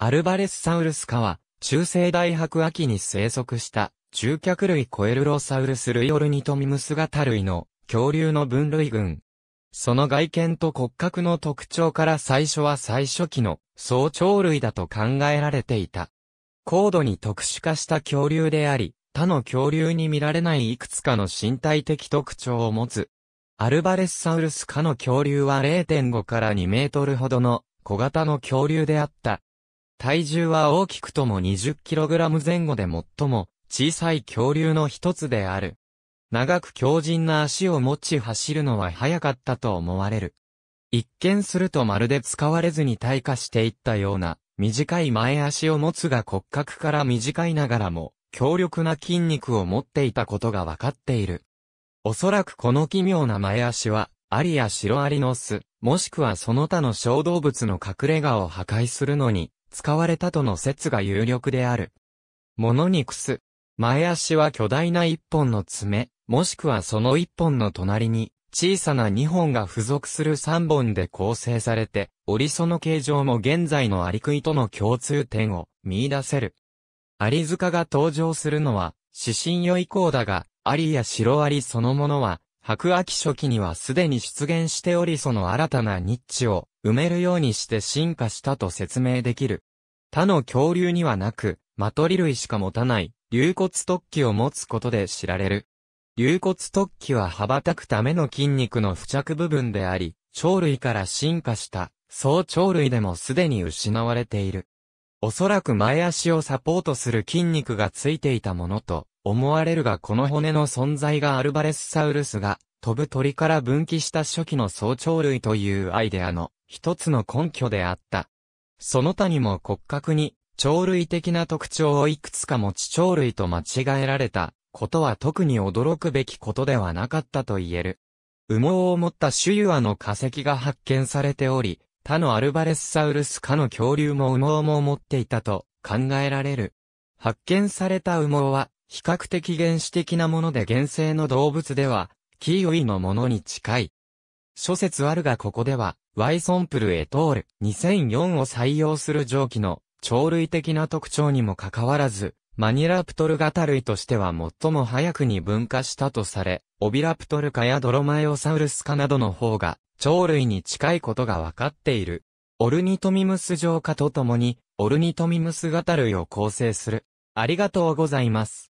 アルバレスサウルス科は、中世大白亜紀に生息した、中脚類コエルロサウルス類オルニトミムス型類の恐竜の分類群。その外見と骨格の特徴から最初は最初期の早鳥類だと考えられていた。高度に特殊化した恐竜であり、他の恐竜に見られないいくつかの身体的特徴を持つ。アルバレスサウルス科の恐竜は0.5から2メートルほどの小型の恐竜であった体重は大きくとも 20kg 前後で最も小さい恐竜の一つである。長く強靭な足を持ち走るのは早かったと思われる。一見するとまるで使われずに退化していったような、短い前足を持つが骨格から短いながらも、強力な筋肉を持っていたことがわかっている。おそらくこの奇妙な前足は、アリやシロアリの巣、もしくはその他の小動物の隠れ家を破壊するのに、使われたとの説が有力である。モノニクス。前足は巨大な一本の爪、もしくはその一本の隣に、小さな二本が付属する三本で構成されて、折その形状も現在のアリクイとの共通点を見出せる。アリ塚が登場するのは、指針よ以降だが、アリやシロアリそのものは、白秋初期にはすでに出現しておりその新たなニッチを埋めるようにして進化したと説明できる。他の恐竜にはなく、マトリ類しか持たない、竜骨突起を持つことで知られる。竜骨突起は羽ばたくための筋肉の付着部分であり、鳥類から進化した、総鳥類でもすでに失われている。おそらく前足をサポートする筋肉がついていたものと思われるがこの骨の存在がアルバレスサウルスが飛ぶ鳥から分岐した初期の総鳥類というアイデアの一つの根拠であった。その他にも骨格に、鳥類的な特徴をいくつか持ち鳥類と間違えられたことは特に驚くべきことではなかったと言える。羽毛を持ったシュユアの化石が発見されており、他のアルバレスサウルス科の恐竜も羽毛も持っていたと考えられる。発見された羽毛は、比較的原始的なもので原生の動物では、キーウイのものに近い。諸説あるがここでは、Y ソンプルエトール2004を採用する蒸気の鳥類的な特徴にもかかわらず、マニラプトル型類としては最も早くに分化したとされ、オビラプトル科やドロマエオサウルス科などの方が、鳥類に近いことが分かっている。オルニトミムス浄化とともに、オルニトミムス型類を構成する。ありがとうございます。